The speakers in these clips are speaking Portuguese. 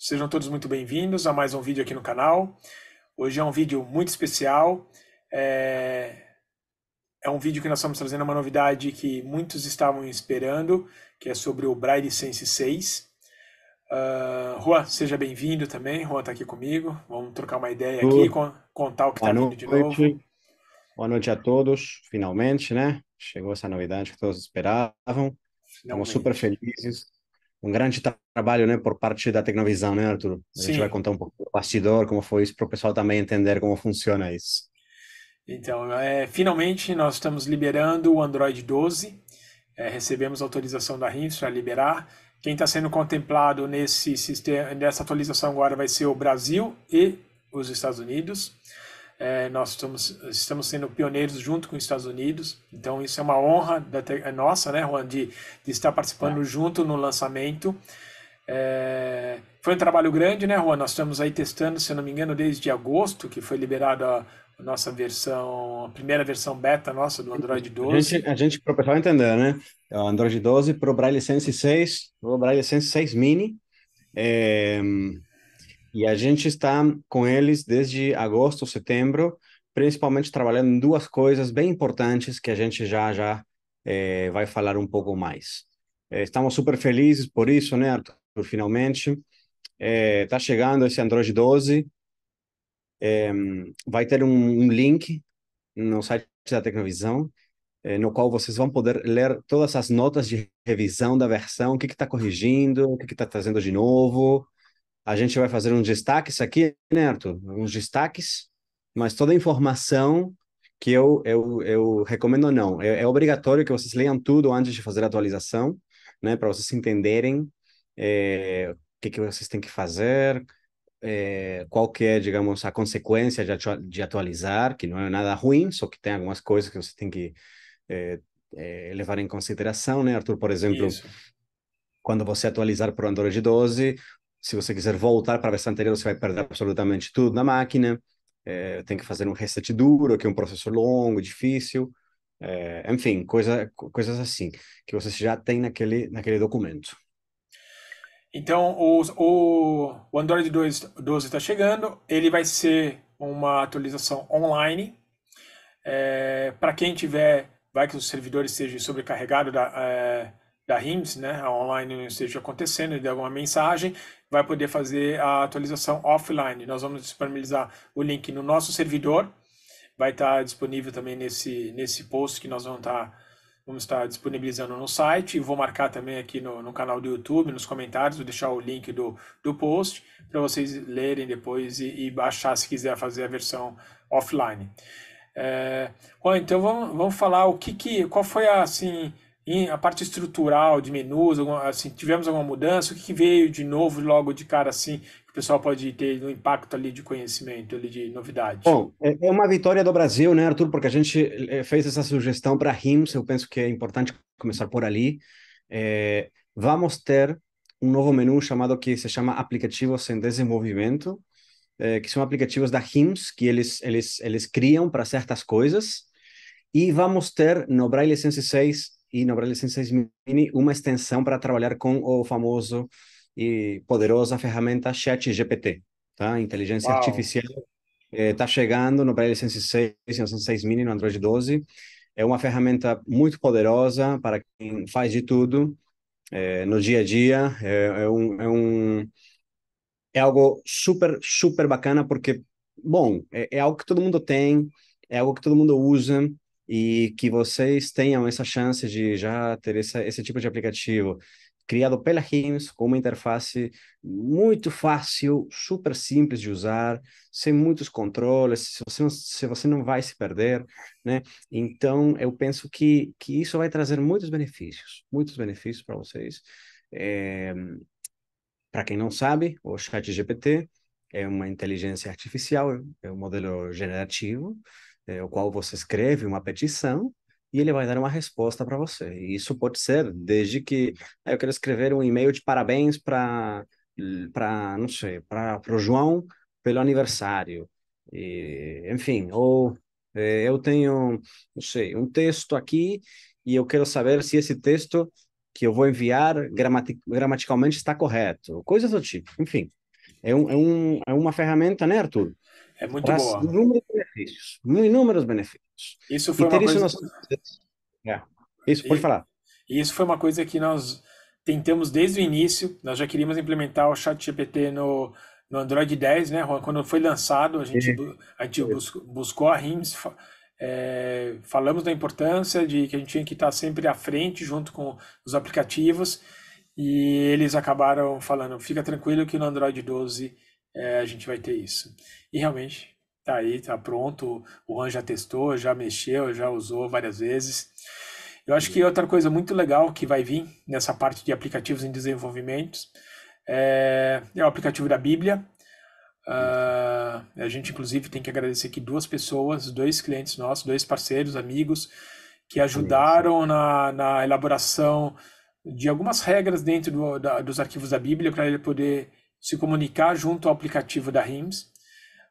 Sejam todos muito bem-vindos a mais um vídeo aqui no canal. Hoje é um vídeo muito especial. É... é, um vídeo que nós estamos trazendo uma novidade que muitos estavam esperando, que é sobre o Braille Sense 6. Uh, ah, Juan, seja bem-vindo também. Juan está aqui comigo. Vamos trocar uma ideia aqui, contar o que está vindo de novo. Boa noite a todos. Finalmente, né? Chegou essa novidade que todos esperavam. Finalmente. Estamos super felizes um grande trabalho né, por parte da Tecnovisão, né, Arthur? A Sim. gente vai contar um pouco do bastidor, como foi isso, para o pessoal também entender como funciona isso. Então, é, finalmente nós estamos liberando o Android 12. É, recebemos autorização da RIMS para liberar. Quem está sendo contemplado nesse sistema, nessa atualização agora vai ser o Brasil e os Estados Unidos. É, nós estamos, estamos sendo pioneiros junto com os Estados Unidos, então isso é uma honra da é nossa, né, Juan, de, de estar participando é. junto no lançamento. É, foi um trabalho grande, né, Juan? Nós estamos aí testando, se não me engano, desde agosto, que foi liberada a nossa versão, a primeira versão beta nossa do Android 12. A gente, a gente para o pessoal entender, né? Android 12 para o Braille Sense 6, o Braille Sense 6 Mini. É, e a gente está com eles desde agosto, setembro, principalmente trabalhando em duas coisas bem importantes que a gente já já é, vai falar um pouco mais. É, estamos super felizes por isso, né, Arthur? Finalmente está eh, é, chegando esse Android 12. vai ter um, um, link no site da Tecnovisão, no qual vocês vão poder ler todas as notas de revisão da versão, o que está corrigindo, o que está trazendo de novo, a gente vai fazer um destaque, isso aqui, né, Arthur? Uns destaques, mas toda a informação que eu, eu, eu recomendo não. É, é obrigatório que vocês leiam tudo antes de fazer a atualização, né? Para vocês entenderem é, o que, que vocês têm que fazer, é, qual que é, digamos, a consequência de, de, atualizar, que não é nada ruim, só que tem algumas coisas que você tem que é, é, levar em consideração, né, Arthur? Por exemplo, Isso. quando você atualizar para o Android 12, se você quiser voltar para a versão anterior, você vai perder absolutamente tudo na máquina. É, tem que fazer um reset duro, que é um processo longo, difícil. É, enfim, coisa, coisas assim, que você já tem naquele, naquele documento. Então, o, o, o Android 12 está chegando. Ele vai ser uma atualização online. É, para quem tiver, vai que os servidores estejam sobrecarregados da é, da RIMS, né, online esteja acontecendo e dê alguma mensagem, vai poder fazer a atualização offline. Nós vamos disponibilizar o link no nosso servidor, vai estar disponível também nesse, nesse post que nós vamos estar, vamos estar disponibilizando no site. Vou marcar também aqui no, no canal do YouTube, nos comentários, vou deixar o link do, do post para vocês lerem depois e, e, baixar se quiser fazer a versão offline. É, bom, então vamos, vamos falar o que, que qual foi a, assim a parte estrutural de menus, alguma, assim, tivemos alguma mudança? O que veio de novo logo de cara assim que o pessoal pode ter um impacto ali de conhecimento, ali de novidade? Bom, é, é uma vitória do Brasil, né, Arthur? Porque a gente é, fez essa sugestão para a RIMS, eu penso que é importante começar por ali. É, vamos ter um novo menu chamado que se chama Aplicativos em Desenvolvimento, é, que são aplicativos da RIMS que eles, eles, eles criam para certas coisas. E vamos ter no Braille Sense 6 e no Braille 106 Mini uma extensão para trabalhar com o famoso e poderosa ferramenta ChatGPT, tá? Inteligência Uau. artificial está eh, chegando no Braille 106, 106 Mini, no Android 12. É uma ferramenta muito poderosa para quem faz de tudo eh, no dia a dia. É, é, um, é, um, é algo super, super bacana, porque, bom, é, é algo que todo mundo tem, é algo que todo mundo usa e que vocês tenham essa chance de já ter esse tipo de aplicativo criado pela Hims, com uma interface muito fácil, super simples de usar, sem muitos controles, se você não, se você não vai se perder, né? Então, eu penso que, que isso vai trazer muitos benefícios, muitos benefícios para vocês. É, para quem não sabe, o ChatGPT é uma inteligência artificial, é um modelo generativo, é, o qual você escreve uma petição e ele vai dar uma resposta para você. E isso pode ser desde que ah, eu quero escrever um e-mail de parabéns para para não sei para o João pelo aniversário, e, enfim, ou é, eu tenho não sei um texto aqui e eu quero saber se esse texto que eu vou enviar gramatic, gramaticalmente está correto, coisas do tipo. Enfim, é, um, é, um, é uma ferramenta, né, Arthur? É muito boa. Inúmeros benefícios. Inúmeros benefícios. Isso foi e uma coisa. Isso, que... é. isso e, pode falar. E isso foi uma coisa que nós tentamos desde o início. Nós já queríamos implementar o Chat GPT no, no Android 10, né, Juan? Quando foi lançado, a gente, a gente buscou a RIMS, é, falamos da importância de que a gente tinha que estar sempre à frente junto com os aplicativos. E eles acabaram falando: fica tranquilo que no Android 12 é, a gente vai ter isso. E realmente tá aí, tá pronto. O Juan já testou, já mexeu, já usou várias vezes. Eu acho que outra coisa muito legal que vai vir nessa parte de aplicativos em desenvolvimento é, é o aplicativo da Bíblia. Uh, a gente, inclusive, tem que agradecer aqui duas pessoas, dois clientes nossos, dois parceiros, amigos, que ajudaram na, na elaboração de algumas regras dentro do, da, dos arquivos da Bíblia para ele poder se comunicar junto ao aplicativo da RIMS,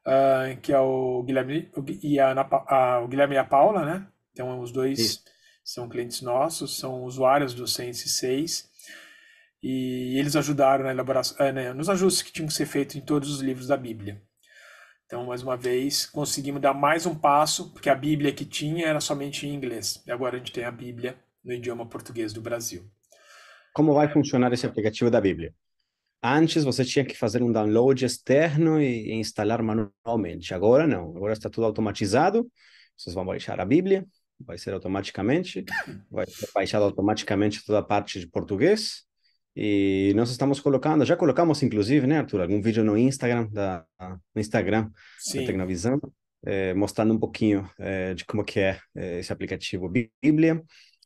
uh, ah, que é o Guilherme e a, a, o Guilherme e a Paula, né? Então, os dois são clientes nossos, são usuários do 106, 6, e eles ajudaram na elaboração, eh, né, nos ajustes que tinham que ser feitos em todos os livros da Bíblia. Então, mais uma vez, conseguimos dar mais um passo, porque a Bíblia que tinha era somente em inglês, e agora a gente tem a Bíblia no idioma português do Brasil. Como vai funcionar esse aplicativo da Bíblia? Antes você tinha que fazer um download externo e, e instalar manualmente. Agora não, agora está tudo automatizado. Vocês vão baixar a Bíblia, vai ser automaticamente, vai ser baixado automaticamente toda a parte de português. E nós estamos colocando, já colocamos inclusive, né, Arthur, algum vídeo no Instagram da no Instagram Sim. da Tecnovisão, eh, mostrando um pouquinho eh, de como que é eh, esse aplicativo Bíblia.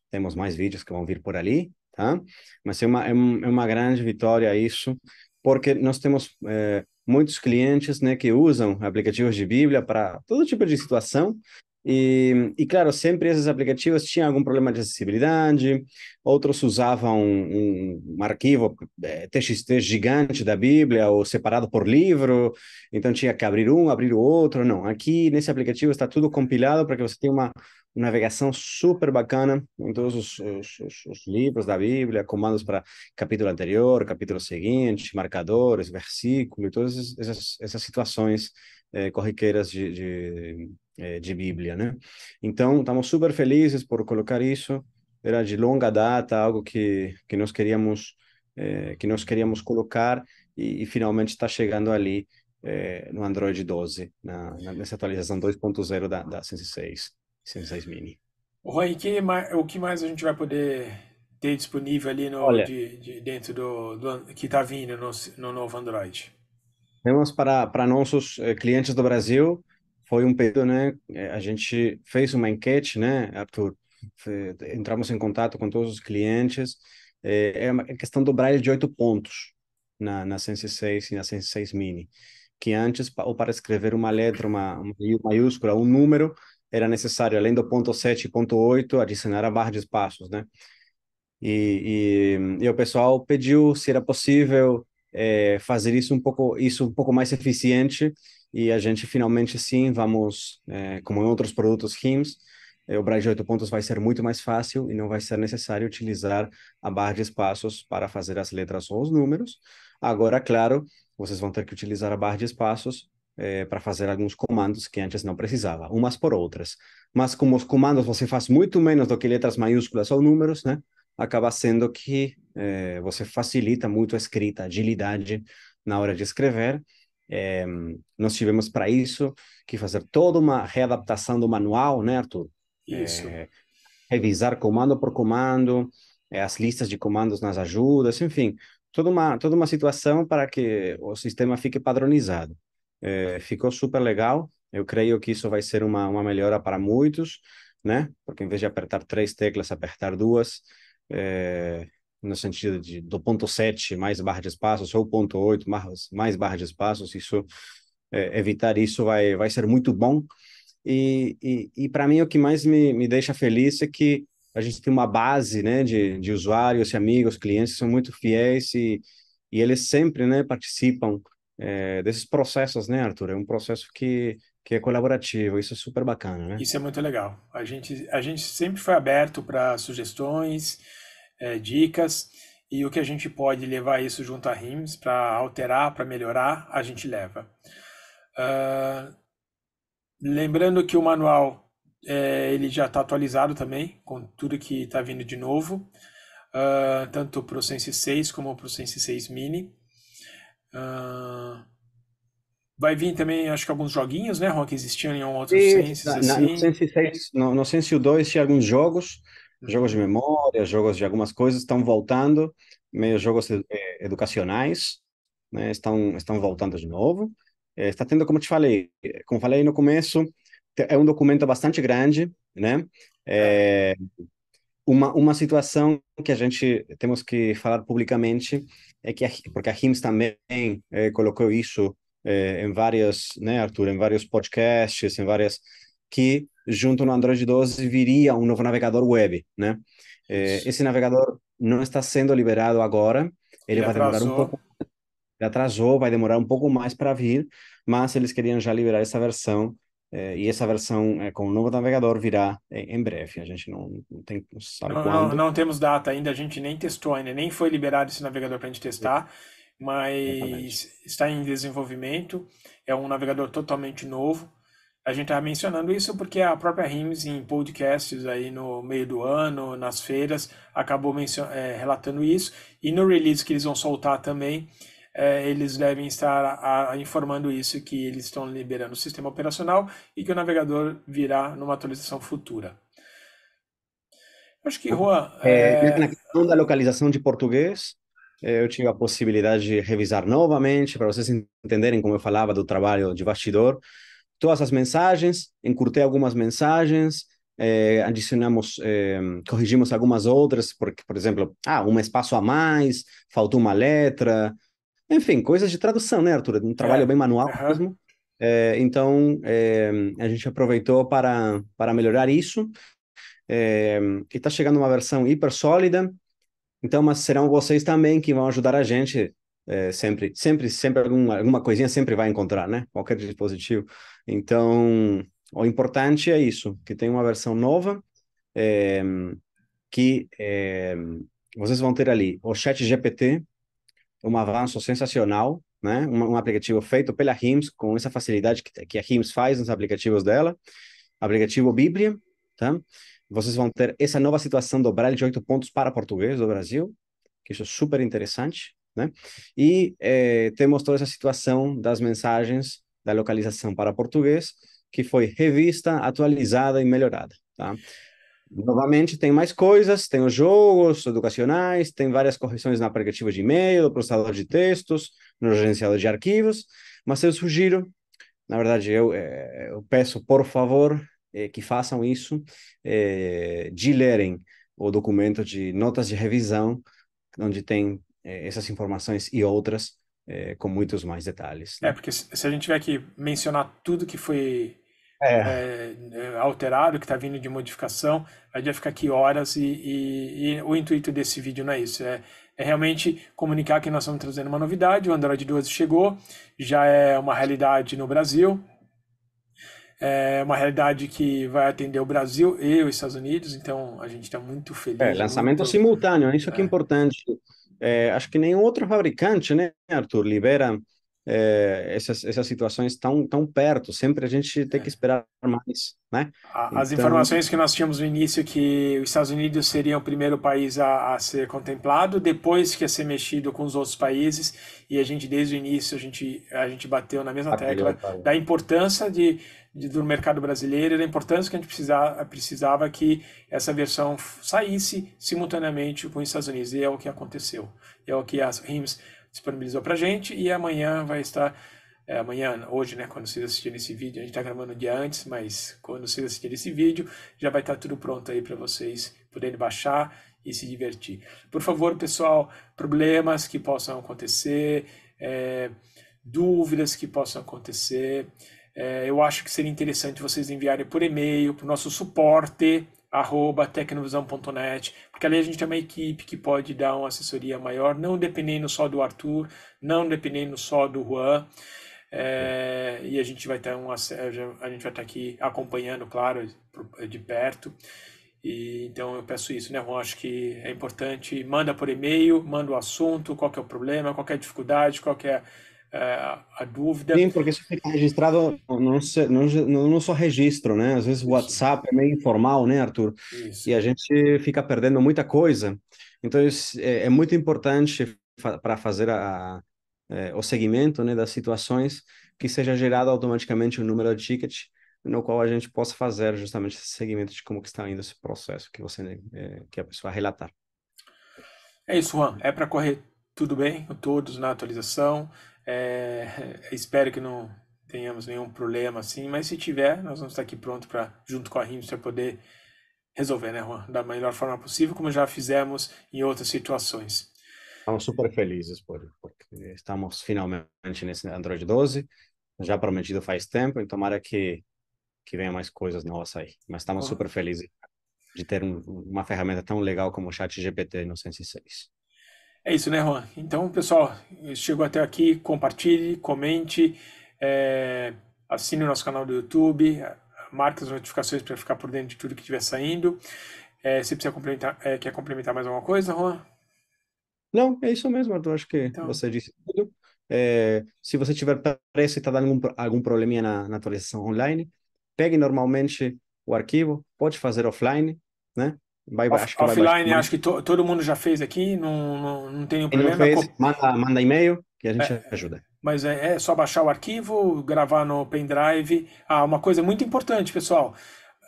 Temos mais vídeos que vão vir por ali tá? Mas é uma, é, é uma grande vitória isso, porque nós temos é, muitos clientes né, que usam aplicativos de Bíblia para todo tipo de situação, e, e, claro, sempre esses aplicativos tinham algum problema de acessibilidade, outros usavam um, um arquivo é, eh, TXT gigante da Bíblia ou separado por livro, então tinha que abrir um, abrir o outro. Não, aqui nesse aplicativo está tudo compilado para que você tenha uma navegação super bacana em todos os, os, os livros da Bíblia, comandos para capítulo anterior, capítulo seguinte, marcadores, versículo, e todas essas, essas situações eh, corriqueiras de, de, eh, de, Bíblia, né? Então, estamos super felizes por colocar isso. Era de longa data, algo que, que nós queríamos eh, que nós queríamos colocar e, e finalmente está chegando ali eh, no Android 12, na, nessa atualização 2.0 da, da 106. 106 mini. Roy, que, o que mais a gente vai poder ter disponível ali no, Olha, de, de dentro do, do que está vindo no, no, novo Android? Temos para, para nossos eh, clientes do Brasil, foi um pedido, né? Eh, a gente fez uma enquete, né, Arthur? Entramos em contato com todos os clientes. Eh, é uma é questão do braille de oito pontos na, na Sense 6 e na Sense 6 Mini, que antes, ou para escrever uma letra, uma, uma maiúscula, um número, era necessário, além do ponto 7 e ponto 8, adicionar a barra de espaços, né? E, e, e o pessoal pediu se era possível é, fazer isso um pouco isso um pouco mais eficiente e a gente finalmente sim vamos é, como em outros produtos Hims é, o Braille de 8 pontos vai ser muito mais fácil e não vai ser necessário utilizar a barra de espaços para fazer as letras ou os números agora claro vocês vão ter que utilizar a barra de espaços é, para fazer alguns comandos que antes não precisava, umas por outras. Mas como os comandos você faz muito menos do que letras maiúsculas ou números, né? Acaba sendo que é, você facilita muito a escrita, a agilidade na hora de escrever. É, nós tivemos para isso que fazer toda uma readaptação do manual, né, Arthur? Isso. revisar comando por comando, as listas de comandos nas ajudas, enfim, toda uma, toda uma situação para que o sistema fique padronizado. É, ficou super legal. Eu creio que isso vai ser uma, uma melhora para muitos, né? Porque em vez de apertar três teclas, apertar duas, é, no sentido de do ponto 7 mais barra de espaços ou ponto 8 mais, mais barra de espaços, isso é, evitar isso vai, vai ser muito bom. E, e, e para mim o que mais me, me deixa feliz é que a gente tem uma base né, de, de usuários e amigos, clientes que são muito fiéis e, e eles sempre né, participam é, desses processos, né, Arthur? É um processo que, que é colaborativo, isso é super bacana, né? Isso é muito legal. A gente, a gente sempre foi aberto para sugestões, é, dicas, e o que a gente pode levar isso junto a RIMS para alterar, para melhorar, a gente leva. Uh, lembrando que o manual é, ele já está atualizado também, com tudo que está vindo de novo, uh, tanto para o Sense 6 como para o Sense 6 Mini. Uh, vai vir também, acho que alguns joguinhos, né, Ron, que existiam em outros Senses. Assim? No Sense 6, 2 tinha alguns jogos, uhum. jogos de memória, jogos de algumas coisas, estão voltando, meio jogos eh, educacionais, né, estão, estão voltando de novo. Eh, está tendo, como te falei, como falei no começo, é um documento bastante grande, né? É uma, uma situação que a gente temos que falar publicamente é que a, porque a Hims também é, colocou isso é, em várias, né, Arthur, em vários podcasts, em várias que junto no Android 12 viria um novo navegador web, né? É, esse navegador não está sendo liberado agora, ele, ele vai atrasou. demorar um pouco, ele atrasou, vai demorar um pouco mais para vir, mas eles queriam já liberar essa versão eh, e essa versão eh, com o novo navegador virá em, eh, em breve. A gente não, não tem, não sabe não, quando. Não, não, temos data ainda, a gente nem testou ainda, nem foi liberado esse navegador para a gente testar, mas Exatamente. está em desenvolvimento. É um navegador totalmente novo. A gente está mencionando isso porque a própria RIMS, em podcasts aí no meio do ano, nas feiras, acabou é, relatando isso. E no release que eles vão soltar também, é, eles devem estar a, a, informando isso, que eles estão liberando o sistema operacional e que o navegador virá numa atualização futura. Acho que, Juan... É... é na questão da localização de português, é, eu tive a possibilidade de revisar novamente, para vocês entenderem como eu falava do trabalho de bastidor, todas as mensagens, encurtei algumas mensagens, eh, adicionamos, eh, corrigimos algumas outras, porque, por exemplo, ah, um espaço a mais, faltou uma letra, enfim, coisas de tradução, né, Arthur? Um trabalho é. bem manual uhum. mesmo. É, então, é, a gente aproveitou para, para melhorar isso. É, e está chegando uma versão hiper sólida. Então, mas serão vocês também que vão ajudar a gente é, sempre, sempre, sempre alguma, alguma coisinha sempre vai encontrar, né? Qualquer dispositivo. Então, o importante é isso, que tem uma versão nova é, que é, vocês vão ter ali o chat GPT, um avanço sensacional, né? Um, um aplicativo feito pela RIMS, com essa facilidade que, que a RIMS faz nos aplicativos dela. Aplicativo Bíblia, tá? Vocês vão ter essa nova situação do Braille de oito pontos para português do Brasil, que isso é super interessante, né? E eh, temos toda essa situação das mensagens da localização para português, que foi revista, atualizada e melhorada, tá? Novamente, tem mais coisas, tem os jogos educacionais, tem várias correções na aplicativa de e-mail, processador de textos, no gerenciador de arquivos, mas eu sugiro, na verdade, eu, é, eu peço, por favor, é, que façam isso, é, de lerem o documento de notas de revisão, onde tem essas informações e outras, com muitos mais detalhes. Né? É, porque se a gente tiver que mencionar tudo que foi é. É, é. alterado, que está vindo de modificação, a gente vai ficar aqui horas e, e, e, o intuito desse vídeo não é isso, é, é, realmente comunicar que nós estamos trazendo uma novidade, o Android 12 chegou, já é uma realidade no Brasil, é uma realidade que vai atender o Brasil e os Estados Unidos, então a gente está muito feliz. É, lançamento muito... simultâneo, isso que é importante. acho que nenhum outro fabricante, né, Arthur, libera é, essas, essas situações tão, tão perto, sempre a gente tem que é. esperar mais, né? As então... informações que nós tínhamos no início que os Estados Unidos seria o primeiro país a, a ser contemplado, depois que ia ser mexido com os outros países, e a gente desde o início a gente, a gente bateu na mesma tecla tá da importância de, de, do mercado brasileiro, da importância que a gente precisava, precisava que essa versão saísse simultaneamente com os Estados Unidos, e é o que aconteceu, é o que as RIMS disponibilizou para gente e amanhã vai estar é, amanhã, hoje, né, quando vocês assistirem esse vídeo, a gente está gravando de dia antes, mas quando vocês assistirem esse vídeo, já vai estar tá tudo pronto aí para vocês poderem baixar e se divertir. Por favor, pessoal, problemas que possam acontecer, é, dúvidas que possam acontecer, é, eu acho que seria interessante vocês enviarem por e-mail para o nosso suporte, arroba tecnovisão.net, porque ali a gente tem uma equipe que pode dar uma assessoria maior, não dependendo só do Arthur, não dependendo só do Juan. É, e a gente vai ter um a gente vai estar aqui acompanhando, claro, de perto. E, então eu peço isso, né, Juan? Acho que é importante. Manda por e-mail, manda o assunto, qual é o problema, qual é a dificuldade, qual é é, a dúvida. Sim, porque isso fica registrado não, só registro, né? Às vezes o WhatsApp é meio informal, né, Arthur? Isso. E a gente fica perdendo muita coisa. Então, é, é muito importante fa para fazer a, é, o segmento né, das situações que seja gerado automaticamente o um número de ticket no qual a gente possa fazer justamente esse segmento de como que está indo esse processo que você né, é, que a pessoa relatar. É isso, Juan. É para correr tudo bem, todos na atualização. É, espero que não tenhamos nenhum problema assim, mas se tiver, nós vamos estar aqui pronto para, junto com a Rimster, poder resolver, né, Juan? Da melhor forma possível, como já fizemos em outras situações. Estamos super felizes por, porque estamos finalmente nesse Android 12, já prometido faz tempo, e tomara que, que venha mais coisas novas aí. Mas estamos uhum. super felizes de ter um, uma ferramenta tão legal como o ChatGPT no 106. É isso, né, Juan? Então, pessoal, chegou até aqui, compartilhe, comente, é, assine o nosso canal do YouTube, marque as notificações para ficar por dentro de tudo que estiver saindo. É, você precisa complementar, é, quer complementar mais alguma coisa, Juan? Não, é isso mesmo, Arthur. Acho que então... você disse tudo. É, se você tiver pressa e está dando algum, algum probleminha na, na atualização online, pegue normalmente o arquivo, pode fazer offline, né? Vai, Off, acho que offline, vai baixar. acho que to, todo mundo já fez aqui, não, não, não tem nenhum Quem problema. Fez, manda, manda e-mail que a gente é, ajuda. Mas é, é, só baixar o arquivo, gravar no pendrive. Ah, uma coisa muito importante, pessoal.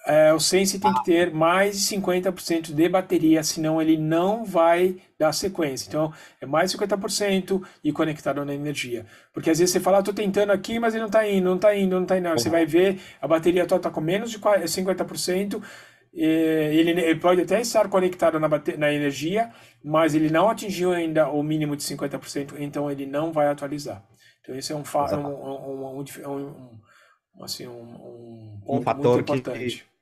É, o Sense tem que ter mais de 50% de bateria, senão ele não vai dar sequência. Então, é mais de 50% e conectado na energia. Porque às vezes você fala, estou ah, tentando aqui, mas ele não está indo, não está indo, não está indo. Você vai ver, a bateria total está com menos de 50%, ele, ele, pode até estar conectado na, na, energia, mas ele não atingiu ainda o mínimo de 50%, então ele não vai atualizar. Então esse é um, fa um, um, um, um, assim, um, ponto muito importante. Que...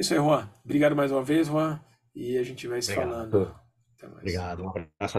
Isso aí, Juan. Obrigado mais uma vez, Juan. E a gente vai se Obrigado. falando. Obrigado. Um abraço.